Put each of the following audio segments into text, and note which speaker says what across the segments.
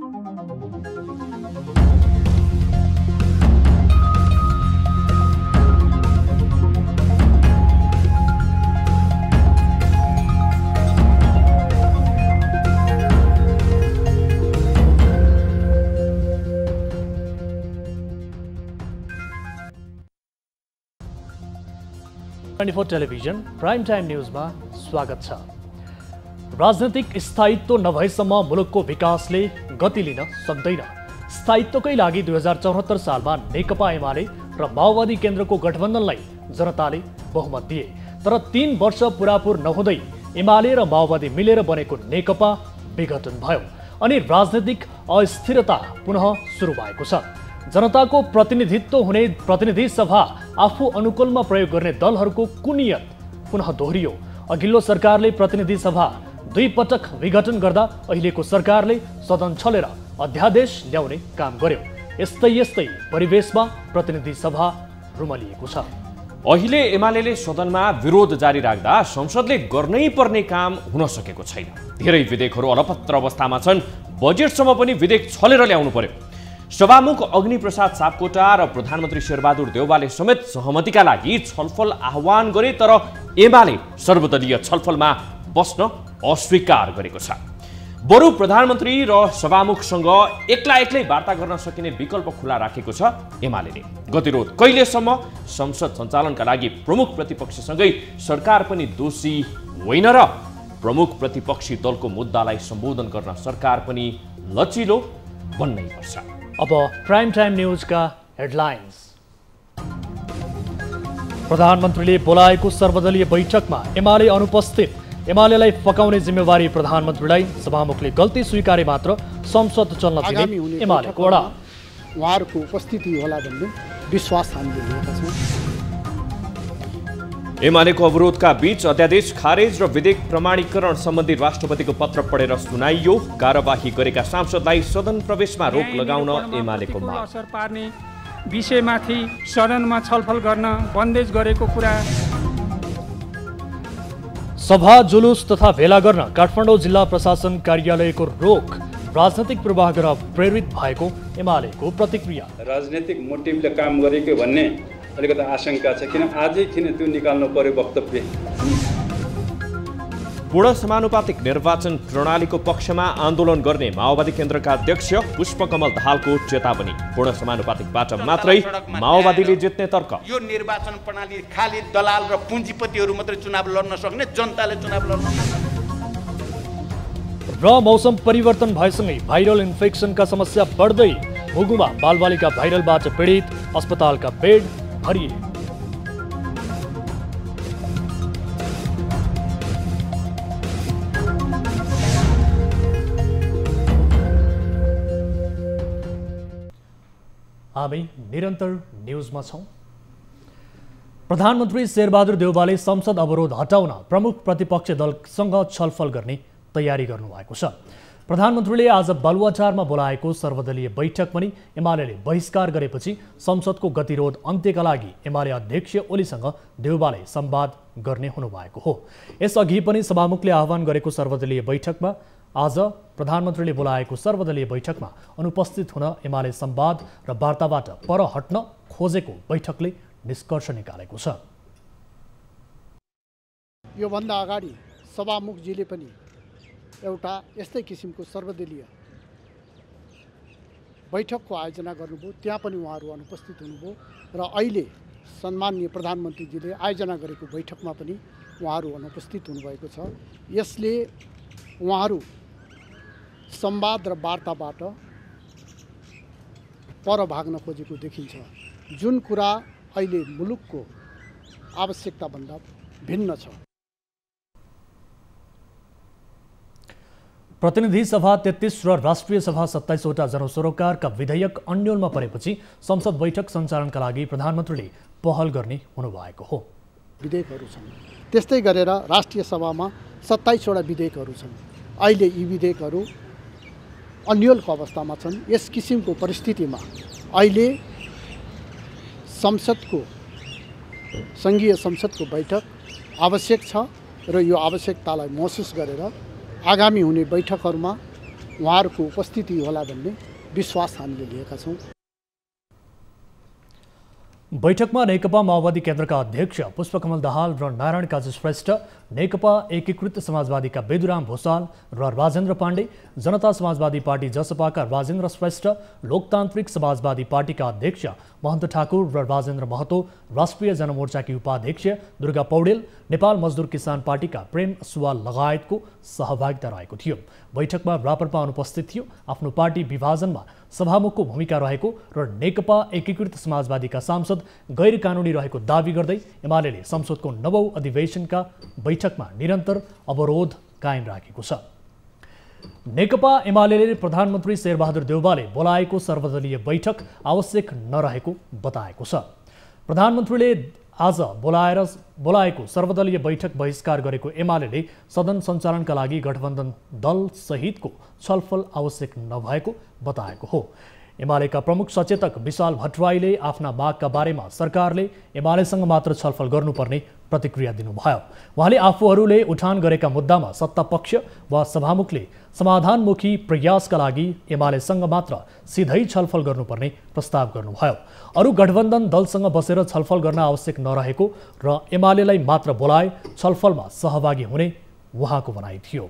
Speaker 1: twenty four prime time news में स्वागत छ राजनैतिक स्थायित्व नभएसम्म मुलुकको विकासले गति लिन सक्दैन स्थायित्वकै लागि दुई हजार चौहत्तर सालमा नेकपा एमाले र माओवादी केन्द्रको गठबन्धनलाई जनताले बहुमत दिए तर तीन वर्ष पुरापुर नहुँदै एमाले र माओवादी मिलेर बनेको नेकपा विघटन भयो अनि राजनैतिक अस्थिरता पुनः सुरु भएको छ जनताको प्रतिनिधित्व हुने प्रतिनिधि सभा आफू अनुकूलमा प्रयोग गर्ने दलहरूको कुनियत पुनः दोहोरियो अघिल्लो सरकारले प्रतिनिधि सभा दुई पटक विघटन गर्दा अहिलेको सरकारले सदन छलेर अध्यादेश ल्याउने काम गर्यो यस्तै यस्तै परिवेशमा प्रतिनिधि सभा रुमलिएको छ
Speaker 2: अहिले एमाले सदनमा विरोध जारी राख्दा संसदले गर्नै पर्ने काम हुन सकेको छैन धेरै विधेयकहरू अलपत्र अवस्थामा छन् बजेटसम्म पनि विधेयक छलेर ल्याउनु पर्यो सभामुख अग्निप्रसाद सापकोटा र प्रधानमन्त्री शेरबहादुर देउवाले समेत सहमतिका लागि छलफल आह्वान गरे तर एमाले सर्वदलीय छलफलमा बस्न अस्वीकार गरेको छ बरु प्रधानमन्त्री र सभामुखसँग एक्ला एक्लै वार्ता गर्न सकिने विकल्प खुला राखेको छ एमाले गतिरोध कहिलेसम्म संसद सञ्चालनका लागि प्रमुख प्रतिपक्षसँगै सरकार पनि दोषी होइन र प्रमुख प्रतिपक्षी दलको मुद्दालाई सम्बोधन गर्न सरकार पनि लचिलो बन्नै पर्छ
Speaker 1: अब प्राइम टाइम न्युजका हेडलाइन्स प्रधानमन्त्रीले बोलाएको सर्वदलीय बैठकमा एमाले अनुपस्थित एमालेलाई फकाउने जिम्मेवारी प्रधानमन्त्रीलाई सभामुखले गल्ती स्वीकारे मात्र संसद चल्न दिने एमालेको
Speaker 3: उपस्थिति होला भन्ने विश्वास हामीले लिएका छौँ
Speaker 2: एमालेको अवरोधका बीच अध्यादेश खारेज र विधेयक प्रमाणीकरण सम्बन्धी राष्ट्रपतिको पत्र पढेर सुनाइयो कार्यवाही गरेका सांसदलाई सदन प्रवेशमा रोक लगाउन एमालेको
Speaker 4: असर पार्ने विषयमाथि सदनमा
Speaker 1: छलफल गर्न बन्देज गरेको कुरा सभा जुलुस तथा भेला गर्न काठमाडौँ जिल्ला प्रशासन कार्यालयको रोक राजनैतिक प्रवाहद्वारा प्रेरित भएको एमालेको प्रतिक्रिया
Speaker 4: राजनैतिक मोटिभले काम गरेको भन्ने अलिकति आशंका छ किन आजै किन त्यो निकाल्नु पर्यो वक्तव्य
Speaker 2: पूर्ण समानुपातिक निर्वाचन प्रणालीको पक्षमा आन्दोलन गर्ने माओवादी केन्द्रका अध्यक्ष पुष्पकमल दाहालको चेतावनी पूर्ण समानुपातिकबाट मात्रै माओवादीले जित्ने
Speaker 1: तर्क
Speaker 5: यो निर्वाचन प्रणाली खालि दलाल र पुँजीपतिहरू मात्रै चुनाव लड्न सक्ने जनताले
Speaker 1: चुनाव लड्न र मौसम परिवर्तन भएसँगै भाइरल इन्फेक्सनका समस्या बढ्दै मुगुमा बालबालिका भाइरलबाट पीडित अस्पतालका बेड भरिए हामी निरन्तर न्युजमा छौँ प्रधानमन्त्री शेरबहादुर देउवाले संसद अवरोध हटाउन प्रमुख प्रतिपक्षी दलसँग छलफल गर्ने तयारी गर्नुभएको छ प्रधानमन्त्रीले आज बालुवाटारमा बोलाएको सर्वदलीय बैठक पनि एमाले बहिष्कार गरेपछि संसदको गतिरोध अन्त्यका लागि एमाले अध्यक्ष ओलीसँग देउबाले संवाद गर्ने हुनुभएको हो यसअघि पनि सभामुखले आह्वान गरेको सर्वदलीय बैठकमा आज प्रधानमन्त्रीले बोलाएको सर्वदलीय बैठकमा अनुपस्थित हुन एमाले सम्वाद र वार्ताबाट पर हट्न खोजेको बैठकले निष्कर्ष निकालेको छ
Speaker 3: योभन्दा अगाडि सभामुखजीले पनि एउटा यस्तै किसिमको सर्वदलीय बैठकको आयोजना गर्नुभयो त्यहाँ पनि उहाँहरू अनुपस्थित हुनुभयो र अहिले सम्माननीय प्रधानमन्त्रीजीले आयोजना गरेको बैठकमा पनि उहाँहरू अनुपस्थित हुनुभएको छ यसले उहाँहरू संवाद र वार्ताबाट पर भाग्न खोजेको देखिन्छ जुन कुरा अहिले मुलुकको आवश्यकताभन्दा भिन्न छ
Speaker 1: प्रतिनिधि सभा तेत्तिस र राष्ट्रिय सभा सत्ताइसवटा जनसरोकारका विधेयक अन्यलमा परेपछि संसद बैठक सञ्चालनका लागि प्रधानमन्त्रीले पहल गर्ने हुनुभएको हो
Speaker 3: विधेयकहरू छन् त्यस्तै गरेर राष्ट्रिय सभामा सत्ताइसवटा विधेयकहरू छन् अहिले यी विधेयकहरू अन्यलको अवस्थामा छन् यस किसिमको परिस्थितिमा अहिले संसदको सङ्घीय संसदको बैठक आवश्यक छ र यो आवश्यकतालाई महसुस गरेर आगामी हुने बैठकहरूमा उहाँहरूको उपस्थिति होला भन्ने विश्वास हामीले लिएका छौँ
Speaker 1: बैठकमा नेकपा माओवादी केन्द्रका अध्यक्ष पुष्पकमल दाहाल र नारायण काजु श्रेष्ठ नेकपा एकीकृत समाजवादीका बेदुराम भोसाल र राजेन्द्र पाण्डे जनता समाजवादी पार्टी जसपाका राजेन्द्र श्रेष्ठ लोकतान्त्रिक समाजवादी पार्टीका अध्यक्ष महन्त ठाकुर र राजेन्द्र महतो राष्ट्रिय जनमोर्चाकी उपाध्यक्ष दुर्गा पौडेल नेपाल मजदुर किसान पार्टीका प्रेम सुवाल लगायतको सहभागिता रहेको थियो बैठकमा रापरपा अनुपस्थित थियो आफ्नो पार्टी विभाजनमा सभामुखको भूमिका रहेको र नेकपा एकीकृत समाजवादीका सांसद गैर कानुनी रहेको दावी गर्दै एमाले संसदको नवौं अधिवेशनका बैठकमा निरन्तर अवरोध कायम राखेको छ नेकपा एमाले प्रधानमन्त्री शेरबहादुर देउवाले बोलाएको सर्वदलीय बैठक आवश्यक नरहेको बताएको छ प्रधानमन्त्रीले आज बोलाएर बोलाएको सर्वदलीय बैठक बहिष्कार गरेको एमाले सदन सञ्चालनका लागि गठबन्धन दलसहितको छलफल आवश्यक नभएको बताएको हो एमालेका प्रमुख सचेतक विशाल भट्टराईले आफ्ना मागका बारेमा सरकारले एमालेसँग मात्र छलफल गर्नुपर्ने प्रतिक्रिया दिनुभयो उहाँले आफूहरूले उठान गरेका मुद्दामा सत्तापक्ष वा सभामुखले समाधानमुखी प्रयासका लागि एमालेसँग मात्र सिधै छलफल गर्नुपर्ने प्रस्ताव गर्नुभयो अरू गठबन्धन दलसँग बसेर छलफल गर्न आवश्यक नरहेको र एमालेलाई मात्र बोलाए छलफलमा सहभागी हुने उहाँको भनाइ थियो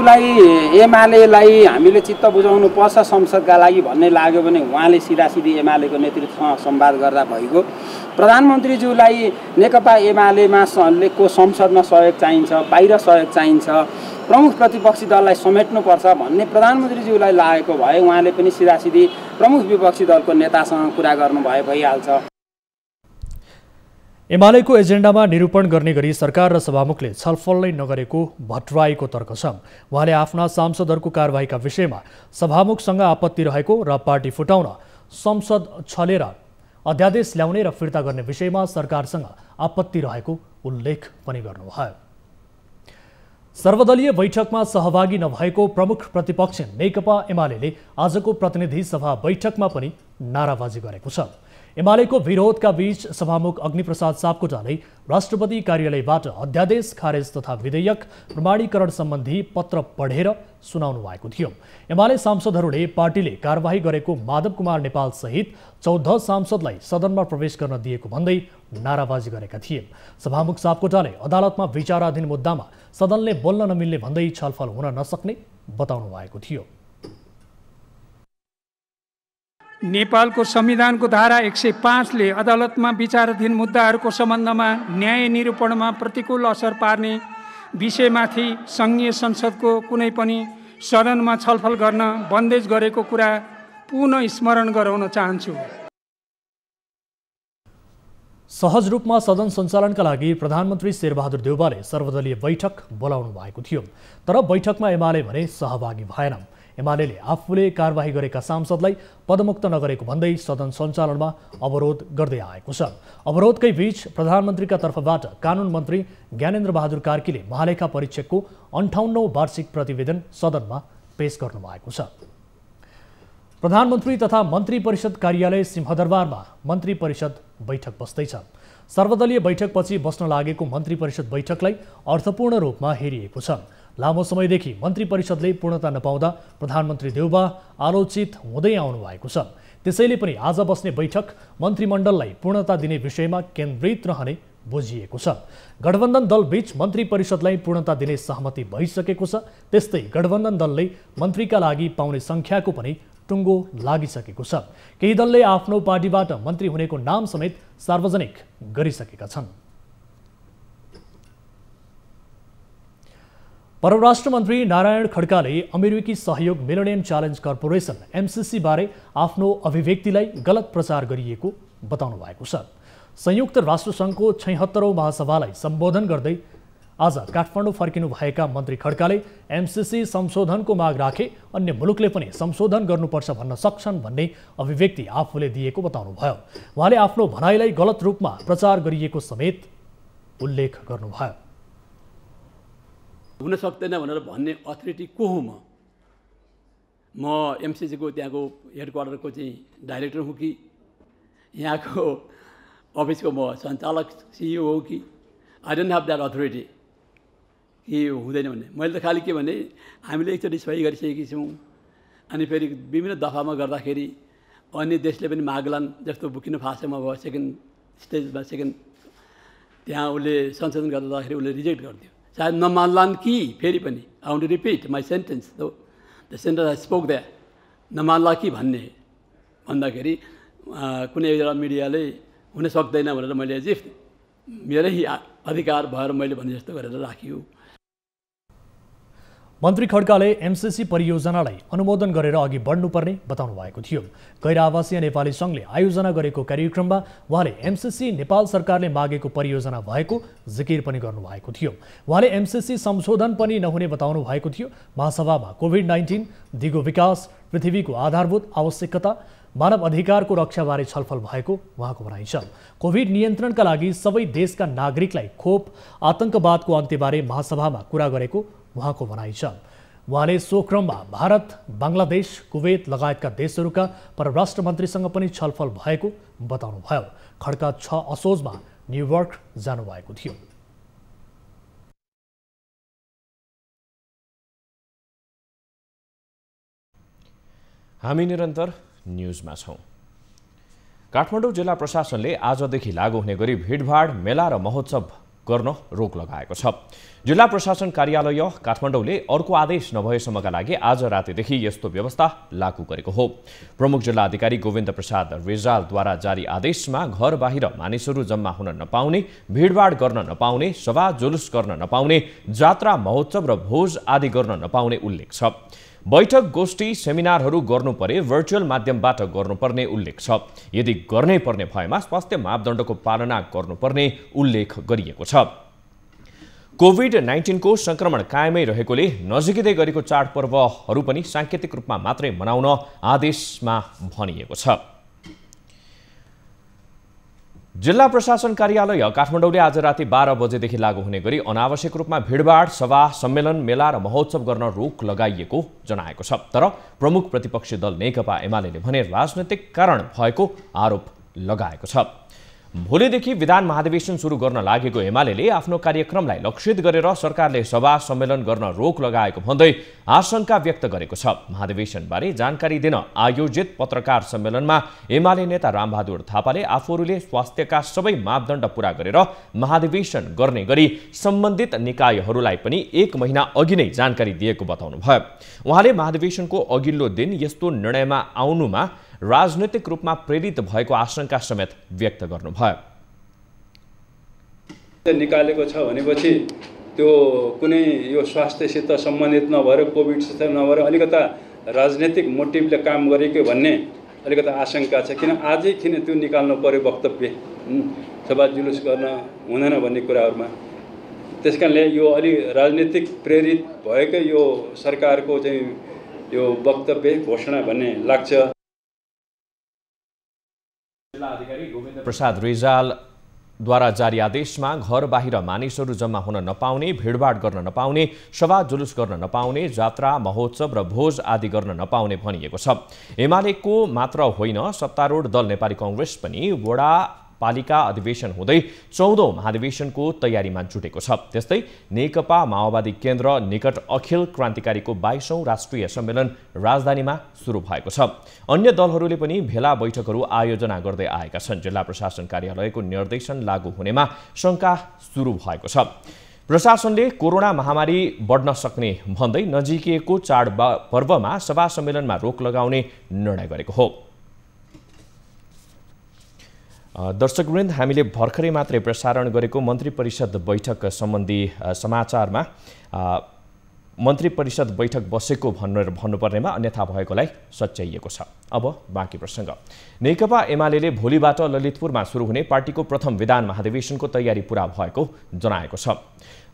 Speaker 5: लाई एमालेलाई हामीले चित्त बुझाउनु पर्छ संसदका लागि भन्ने लाग्यो भने उहाँले सिधा सिधी एमालेको नेतृत्वसँग संवाद गर्दा भइगयो प्रधानमन्त्रीज्यूलाई नेकपा एमालेमा को संसदमा सहयोग चाहिन्छ बाहिर सहयोग चाहिन्छ प्रमुख प्रतिपक्षी दललाई समेट्नुपर्छ भन्ने प्रधानमन्त्रीज्यूलाई लागेको भए उहाँले पनि सिधा सिधी प्रमुख विपक्षी दलको नेतासँग कुरा गर्नु भए भइहाल्छ
Speaker 1: एमालेको एजेन्डामा निरूपण गर्ने गरी सरकार र सभामुखले छलफल नै नगरेको भट्टराईको तर्क छ उहाँले आफ्ना सांसदहरूको कारवाहीका विषयमा सभामुखसँग आपत्ति रहेको र पार्टी फुटाउन संसद छलेर अध्यादेश ल्याउने र फिर्ता गर्ने विषयमा सरकारसँग आपत्ति रहेको उल्लेख पनि गर्नुभयो सर्वदलीय बैठकमा सहभागी नभएको प्रमुख प्रतिपक्ष नेकपा एमाले आजको प्रतिनिधि सभा बैठकमा पनि नाराबाजी गरेको छ एमालेको विरोधका बीच सभामुख अग्निप्रसाद सापकोटाले राष्ट्रपति कार्यालयबाट अध्यादेश खारेज तथा विधेयक प्रमाणीकरण सम्बन्धी पत्र पढेर सुनाउनु भएको थियो एमाले सांसदहरूले पार्टीले कारवाही गरेको माधव कुमार नेपालसहित चौध सांसदलाई सदनमा प्रवेश गर्न दिएको भन्दै नाराबाजी गरेका थिए सभामुख सापकोटाले अदालतमा विचाराधीन मुद्दामा सदनले बोल्न नमिल्ने भन्दै छलफल हुन नसक्ने बताउनु भएको थियो नेपालको
Speaker 3: संविधानको
Speaker 1: धारा एक सय पाँचले अदालतमा विचाराधीन
Speaker 3: मुद्दाहरूको सम्बन्धमा न्याय निरूपणमा प्रतिकूल असर पार्ने विषयमाथि सङ्घीय संसदको कुनै पनि सदनमा छलफल गर्न बन्देज गरेको कुरा पुनः स्मरण गराउन चाहन्छु
Speaker 1: सहज रूपमा सदन सञ्चालनका लागि प्रधानमन्त्री शेरबहादुर देउवाले सर्वदलीय बैठक बोलाउनु भएको थियो तर बैठकमा एमाले भने सहभागी भएनन् एमाले आफूले कारवाही गरेका सांसदलाई पदमुक्त नगरेको भन्दै सदन सञ्चालनमा अवरोध गर्दै आएको छ अवरोधकै बीच प्रधानमन्त्रीका तर्फबाट कानुन मन्त्री ज्ञानेन्द्र बहादुर कार्कीले महालेखा परीक्षकको अन्ठाउन्नौ वार्षिक प्रतिवेदन सदनमा पेश गर्नु भएको छ प्रधानमन्त्री तथा मन्त्री परिषद कार्यालय सिंहदरबारमा मन्त्री परिषद बैठक बस्दैछ सर्वदलीय बैठकपछि बस्न लागेको मन्त्री परिषद बैठकलाई अर्थपूर्ण रूपमा हेरिएको छ लामो समयदेखि मन्त्री परिषदले पूर्णता नपाउँदा प्रधानमन्त्री देउबा आलोचित हुँदै आउनु भएको छ त्यसैले पनि आज बस्ने बैठक मन्त्रीमण्डललाई पूर्णता दिने विषयमा केन्द्रित रहने बुझिएको छ गठबन्धन दलबीच मन्त्री परिषदलाई पूर्णता दिने सहमति भइसकेको छ त्यस्तै गठबन्धन दलले मन्त्रीका लागि पाउने सङ्ख्याको पनि टुङ्गो लागिसकेको छ केही दलले आफ्नो पार्टीबाट मन्त्री हुनेको नाम समेत सार्वजनिक गरिसकेका छन् परराष्ट्र मन्त्री नारायण खड्काले अमेरिकी सहयोग मिलोनियम च्यालेन्ज कर्पोरेसन एमसिसीबारे आफ्नो अभिव्यक्तिलाई गलत प्रचार गरिएको बताउनु भएको छ संयुक्त राष्ट्रसङ्घको छैहत्तरौँ महासभालाई सम्बोधन गर्दै आज काठमाडौँ फर्किनुभएका मन्त्री खड्काले एमसिसी संशोधनको माग राखे अन्य मुलुकले पनि संशोधन गर्नुपर्छ भन्न सक्छन् भन्ने अभिव्यक्ति आफूले दिएको बताउनुभयो उहाँले आफ्नो भनाइलाई गलत रूपमा प्रचार गरिएको समेत उल्लेख गर्नुभयो
Speaker 5: हुन सक्दैन भनेर भन्ने अथोरिटी को हो म म एमसिसीको त्यहाँको हेड क्वार्टरको चाहिँ डाइरेक्टर हुँ कि यहाँको अफिसको म सञ्चालक सिइओ e हो कि I don't have that authority के हुँदैन भने मैले त खालि के भने हामीले एकचोटि सही गरिसकेकी छौँ अनि फेरि विभिन्न दफामा गर्दाखेरि अन्य देशले पनि माग्लान् जस्तो बुकिनो फासेमा भयो सेकेन्ड स्टेजमा सेकेन्ड त्यहाँ उसले संशोधन गर्दाखेरि उसले रिजेक्ट गरिदियो सायद नमान्लान् कि फेरि पनि I want repeat my sentence the sentence I spoke द्या नमान्ला कि भन्ने भन्दाखेरि कुनै एउटा मिडियाले हुन सक्दैन भनेर मैले इफ मेरै अधिकार भएर मैले भने जस्तो गरेर राखियो
Speaker 1: मन्त्री खड्काले एमसिसी परियोजनालाई अनुमोदन गरेर अघि बढ्नुपर्ने बताउनु भएको थियो गैर आवासीय नेपाली सङ्घले आयोजना गरेको कार्यक्रममा उहाँले एमसिसी नेपाल सरकारले मागेको परियोजना भएको जिकिर पनि गर्नुभएको थियो उहाँले एमसिसी संशोधन पनि नहुने बताउनु भएको थियो महासभामा कोभिड नाइन्टिन दिगो विकास पृथ्वीको आधारभूत आवश्यकता मानव अधिकारको रक्षाबारे छलफल भएको उहाँको भनाइ छ कोभिड नियन्त्रणका लागि सबै देशका नागरिकलाई खोप आतङ्कवादको अन्त्यबारे महासभामा कुरा गरेको उहाँको भनाइ छ उहाँले सो क्रममा भारत बङ्गलादेश कुवेत लगायतका देशहरूका परराष्ट्र मन्त्रीसँग पनि छलफल भएको बताउनुभयो खड्का छ असोजमा
Speaker 6: न्युयोर्क जानुभएको थियो हामी
Speaker 2: निरन्तर न्युजमा छौँ काठमाडौँ जिल्ला प्रशासनले आजदेखि लागू हुने गरी भिडभाड मेला र महोत्सव गर्न रोक लगाएको छ जिल्ला प्रशासन कार्यालय काठमाडौँले अर्को आदेश नभएसम्मका लागि आज रातिदेखि यस्तो व्यवस्था लागू गरेको हो प्रमुख जिल्ला अधिकारी गोविन्द प्रसाद रेजालद्वारा जारी आदेशमा घर बाहिर मानिसहरू जम्मा हुन नपाउने भीड़भाड़ गर्न नपाउने सभा जुलुस गर्न नपाउने जात्रा महोत्सव र भोज आदि गर्न नपाउने उल्लेख छ बैठक गोष्ठी सेमिनारहरू गर्नु परे भर्चुअल माध्यमबाट गर्नुपर्ने उल्लेख छ यदि गर्नै पर्ने भएमा स्वास्थ्य मापदण्डको पालना गर्नुपर्ने उल्लेख गरिएको छ कोभिड नाइन्टिनको संक्रमण कायमै रहेकोले नजिकै गरेको चाडपर्वहरू पनि साङ्केतिक रूपमा मात्रै मनाउन आदेशमा भनिएको छ जिल्ला प्रशासन कार्यालय काठमाडौँले आज राति बाह्र बजेदेखि लागू हुने गरी अनावश्यक रूपमा भिडभाड सभा सम्मेलन मेला र महोत्सव गर्न रोक लगाइएको जनाएको छ तर प्रमुख प्रतिपक्षी दल नेकपा एमाले भने राजनैतिक कारण भएको आरोप लगाएको छ भोलिदेखि विधान महाधिवेशन सुरु गर्न लागेको एमाले आफ्नो कार्यक्रमलाई लक्षित गरेर सरकारले सभा सम्मेलन गर्न रोक लगाएको भन्दै आशंका व्यक्त गरेको छ महाधिवेशनबारे जानकारी दिन आयोजित पत्रकार सम्मेलनमा एमाले नेता रामबहादुर थापाले आफूहरूले स्वास्थ्यका सबै मापदण्ड पूरा गरेर महाधिवेशन गर्ने गरी सम्बन्धित निकायहरूलाई पनि एक महिना अघि नै जानकारी दिएको बताउनुभयो उहाँले महाधिवेशनको अघिल्लो दिन यस्तो निर्णयमा आउनुमा राजनैतिक रूपमा प्रेरित भएको आशंका समेत व्यक्त गर्नुभयो
Speaker 4: निकालेको छ भनेपछि त्यो कुनै यो स्वास्थ्यसित सम्बन्धित नभएर कोभिडसित नभएर अलिकता राजनैतिक मोटिभले काम गरेको भन्ने अलिकता आशंका छ किन आजै किन त्यो निकाल्नु पऱ्यो वक्तव्य सभा जुलुस गर्न हुँदैन भन्ने कुराहरूमा त्यस कारणले यो अलि राजनीतिक प्रेरित भएकै यो सरकारको चाहिँ यो वक्तव्य घोषणा भन्ने लाग्छ प्रसाद
Speaker 2: रिजाल द्वारा जारी आदेशमा घर बाहिर मानिसहरू जम्मा हुन नपाउने भिडभाड गर्न नपाउने सभा जुलुस गर्न नपाउने जात्रा महोत्सव र भोज आदि गर्न नपाउने भनिएको छ एमालेको मात्र होइन सत्तारूढ दल नेपाली कङ्ग्रेस पनि वडा पालिका अधिवेशन हुँदै चौधौँ महाधिवेशनको तयारीमा जुटेको छ त्यस्तै नेकपा माओवादी केन्द्र निकट अखिल क्रान्तिकारीको बाइसौँ राष्ट्रिय सम्मेलन राजधानीमा सुरु भएको छ अन्य दलहरूले पनि भेला बैठकहरू आयोजना गर्दै आएका छन् जिल्ला प्रशासन कार्यालयको निर्देशन लागू हुनेमा शङ्का सुरु भएको छ प्रशासनले कोरोना महामारी बढ्न सक्ने भन्दै नजिकिएको चाड पर्वमा सभा सम्मेलनमा रोक लगाउने निर्णय गरेको हो दर्शकवृन्द हामीले भर्खरै मात्रै प्रसारण गरेको मन्त्री परिषद बैठक सम्बन्धी समाचारमा मन्त्री परिषद बैठक बसेको भनेर भन्नुपर्नेमा अन्यथा भएकोलाई सच्याइएको छ अब बाँकी प्रसङ्ग नेकपा एमाले भोलिबाट ललितपुरमा सुरु हुने पार्टीको प्रथम विधान महाधिवेशनको तयारी पुरा भएको जनाएको छ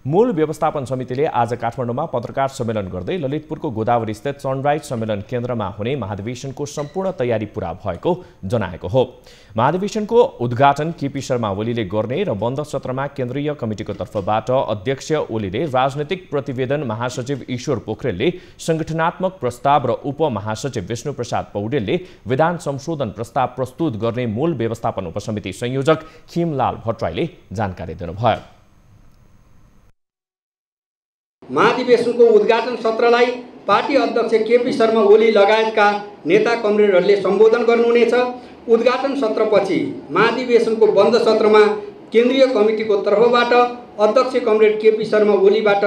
Speaker 2: मूल व्यवस्थापन समितिले आज काठमाडौँमा पत्रकार सम्मेलन गर्दै ललितपुरको गोदावरीस्थित सनराइज सम्मेलन केन्द्रमा हुने महाधिवेशनको सम्पूर्ण तयारी पूरा भएको जनाएको हो महाधिवेशनको उद्घाटन केपी शर्मा ओलीले गर्ने र बन्द सत्रमा केन्द्रीय कमिटिको तर्फबाट अध्यक्ष ओलीले राजनैतिक प्रतिवेदन महासचिव ईश्वर पोखरेलले संगठनात्मक प्रस्ताव र उपमहासचिव विष्णुप्रसाद पौडेलले विधान संशोधन प्रस्ताव प्रस्तुत गर्ने मूल व्यवस्थापन उपसमिति संयोजक खिमलाल भट्टराईले जानकारी दिनुभयो
Speaker 6: महाधिवेशनको उद्घाटन सत्रलाई पार्टी अध्यक्ष केपी शर्मा ओली लगायतका नेता कमरेडहरूले सम्बोधन गर्नुहुनेछ उद्घाटन सत्रपछि महाधिवेशनको बन्द सत्रमा केन्द्रीय कमिटीको तर्फबाट अध्यक्ष कमरेड केपी शर्मा ओलीबाट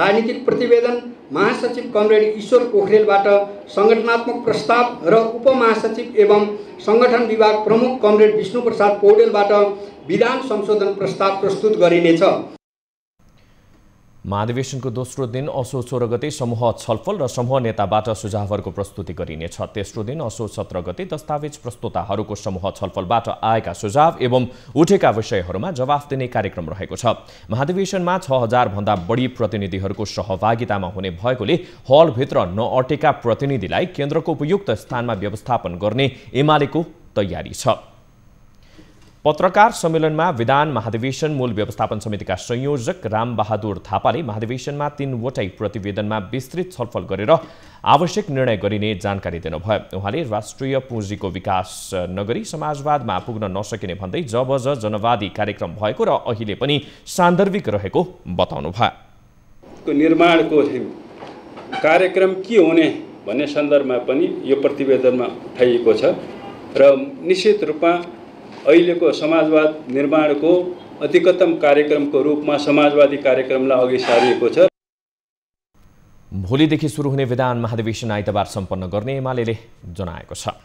Speaker 6: राजनीतिक प्रतिवेदन महासचिव कमरेड ईश्वर पोखरेलबाट सङ्गठनात्मक प्रस्ताव र उपमहासचिव एवं सङ्गठन विभाग प्रमुख कमरेड विष्णुप्रसाद पौडेलबाट विधान संशोधन प्रस्ताव प्रस्तुत गरिनेछ
Speaker 2: महाधिवेशनको दोस्रो दिन असो सोह्र गते समूह छलफल र समूह नेताबाट सुझावहरूको प्रस्तुति गरिनेछ तेस्रो दिन असो सत्र गते दस्तावेज प्रस्तुताहरूको समूह छलफलबाट आएका सुझाव एवं उठेका विषयहरूमा जवाफ दिने कार्यक्रम रहेको छ महाधिवेशनमा छ हजारभन्दा बढी प्रतिनिधिहरूको सहभागितामा हुने भएकोले हलभित्र नअटेका प्रतिनिधिलाई केन्द्रको उपयुक्त स्थानमा व्यवस्थापन गर्ने एमालेको तयारी छ पत्रकार सम्मेलनमा विधान महाधिवेशन मूल व्यवस्थापन समितिका संयोजक रामबहादुर थापाले महाधिवेशनमा तीनवटै प्रतिवेदनमा विस्तृत छलफल गरेर आवश्यक निर्णय गरिने जानकारी दिनुभयो उहाँले राष्ट्रिय पुँजीको विकास नगरी समाजवादमा पुग्न नसकिने भन्दै जब ज जनवादी कार्यक्रम भएको र अहिले पनि सान्दर्भिक रहेको बताउनु भयो
Speaker 4: निर्माणको कार्यक्रम के हुने भन्ने सन्दर्भमा पनि यो प्रतिवेदनमा उठाइएको छ र निश्चित रूपमा अहिलेको समाजवाद निर्माणको अधिकतम कार्यक्रमको रूपमा समाजवादी कार्यक्रमलाई अघि सारिएको छ
Speaker 2: भोलिदेखि सुरु हुने विधान महाधिवेशन आइतबार सम्पन्न गर्ने एमाले जनाएको छ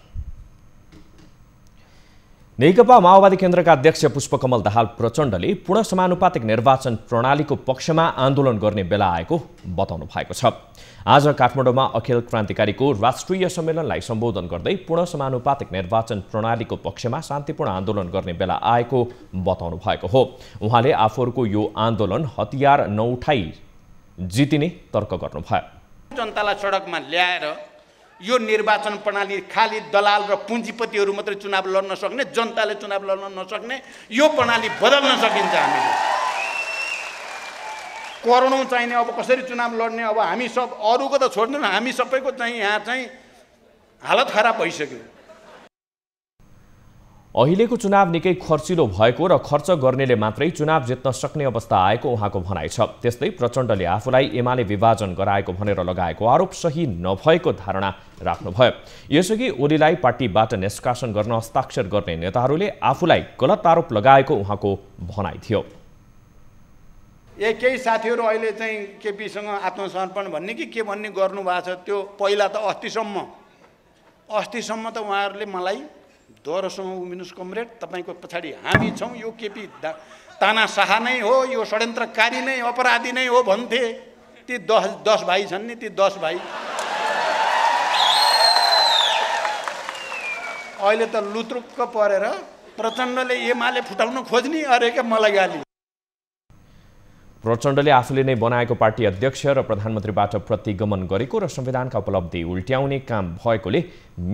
Speaker 2: नेकपा माओवादी केन्द्रका अध्यक्ष पुष्पकमल दाहाल प्रचण्डले पूर्ण समानुपातिक निर्वाचन प्रणालीको पक्षमा आन्दोलन गर्ने बेला आएको बताउनु भएको छ आज काठमाडौँमा अखिल क्रान्तिकारीको राष्ट्रिय सम्मेलनलाई सम्बोधन गर्दै पूर्ण समानुपातिक निर्वाचन प्रणालीको पक्षमा शान्तिपूर्ण आन्दोलन गर्ने बेला आएको बताउनु भएको हो उहाँले आफूहरूको यो आन्दोलन हतियार नउठाई जितिने तर्क गर्नुभयो
Speaker 5: जनतालाई सडकमा ल्याएर यो निर्वाचन प्रणाली खालि दलाल र पुँजीपतिहरू मात्रै चुनाव लड्न सक्ने जनताले चुनाव लड्न नसक्ने यो प्रणाली बदल्न सकिन्छ हामीले करोडौँ चाहिने अब कसरी चुनाव लड्ने अब हामी सब अरूको त छोड्दैनौँ हामी सबैको चाहिँ यहाँ चाहिँ हालत खराब भइसक्यो
Speaker 2: अहिलेको चुनाव निकै खर्चिलो भएको र खर्च गर्नेले मात्रै चुनाव जित्न सक्ने अवस्था आएको उहाँको भनाइ छ त्यस्तै प्रचण्डले आफूलाई एमाले विभाजन गराएको भनेर लगाएको आरोप सही नभएको धारणा राख्नुभयो यसअघि ओलीलाई पार्टीबाट निष्कासन गर्न हस्ताक्षर गर्ने नेताहरूले आफूलाई गलत आरोप लगाएको उहाँको भनाइ थियो
Speaker 5: ए केही साथीहरू अहिले चाहिँ केपीसँग आत्मसमर्पण भन्ने कि के भन्ने गर्नुभएको छ त्यो पहिला त अस्तिसम्म अस्तिसम्म त उहाँहरूले मलाई दोहोरोसँग उमिनुस कमरेड तपाईँको पछाडि हामी छौँ यो केपी दा ताना शाह नै हो यो षड्यन्त्रकारी नै अपराधी नै हो भन्थे ती दस दस भाइ छन् नि ती दस भाइ अहिले त लुत्रुक्क परेर प्रचण्डले एमाले फुटाउन खोज्ने अरे क्या मलाई गाली
Speaker 2: प्रचण्डले आफूले नै बनाएको पार्टी अध्यक्ष र प्रधानमन्त्रीबाट प्रतिगमन गरेको र संविधानका उपलब्धि उल्ट्याउने काम भएकोले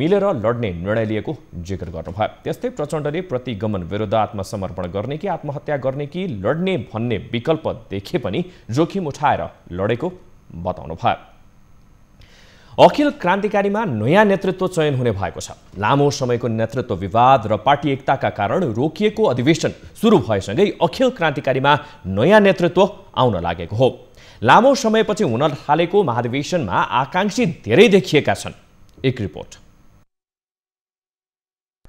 Speaker 2: मिलेर लड्ने निर्णय लिएको जिक्र गर्नुभयो त्यस्तै प्रचण्डले प्रतिगमन विरुद्ध आत्मसमर्पण गर्ने कि आत्महत्या गर्ने कि लड्ने भन्ने विकल्प देखे पनि जोखिम उठाएर लडेको बताउनुभयो अखिल क्रान्तिकारीमा नयाँ नेतृत्व चयन हुने भएको छ लामो समयको नेतृत्व विवाद र पार्टी एकताका कारण रोकिएको अधिवेशन सुरु भएसँगै अखिल क्रान्तिकारीमा नयाँ नेतृत्व आउन लागेको हो लामो समयपछि हुन थालेको महाधिवेशनमा आकाङ्क्षी धेरै देखिएका छन् एक रिपोर्ट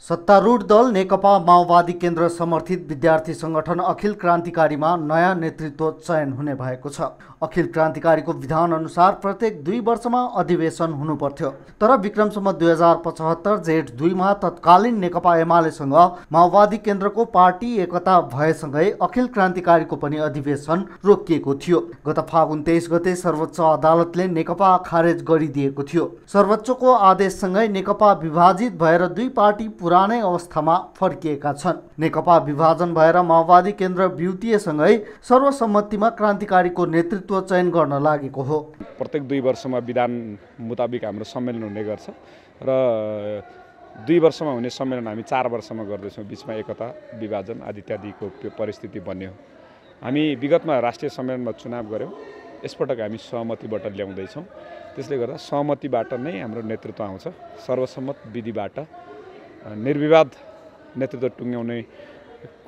Speaker 6: सत्तारूढ दल नेकपा माओवादी केन्द्र समर्थित विद्यार्थी सङ्गठन अखिल क्रान्तिकारीमा नयाँ नेतृत्व चयन हुने भएको छ अखिल क्रान्तिकारीको विधान अनुसार प्रत्येक दुई वर्षमा अधिवेशन हुनुपर्थ्यो तर विक्रमसम्म दुई हजार पचहत्तर जेठ दुईमा तत्कालीन नेकपा एमालेसँग माओवादी केन्द्रको पार्टी एकता भएसँगै अखिल क्रान्तिकारीको पनि अधिवेशन रोकिएको थियो गत फागुन तेइस गते सर्वोच्च अदालतले नेकपा खारेज गरिदिएको थियो सर्वोच्चको आदेशसँगै नेकपा विभाजित भएर दुई पार्टी पुरानै अवस्थामा फर्किएका छन् नेकपा विभाजन भएर माओवादी केन्द्र ब्युटिएसँगै सर्वसम्मतिमा क्रान्तिकारीको नेतृत्व चयन गर्न लागेको
Speaker 4: हो प्रत्येक दुई वर्षमा विधान मुताबिक हाम्रो सम्मेलन हुने गर्छ र दुई वर्षमा हुने सम्मेलन हामी चार वर्षमा गर्दैछौँ बिचमा एकता विभाजन आदि इत्यादिको
Speaker 2: परिस्थिति बन्यो हामी विगतमा राष्ट्रिय सम्मेलनमा चुनाव गऱ्यौँ यसपटक हामी
Speaker 4: सहमतिबाट ल्याउँदैछौँ त्यसले गर्दा सहमतिबाट नै हाम्रो नेतृत्व आउँछ सर्वसम्मत विधिबाट निर्विवाद नेतृत्व टुङ्ग्याउने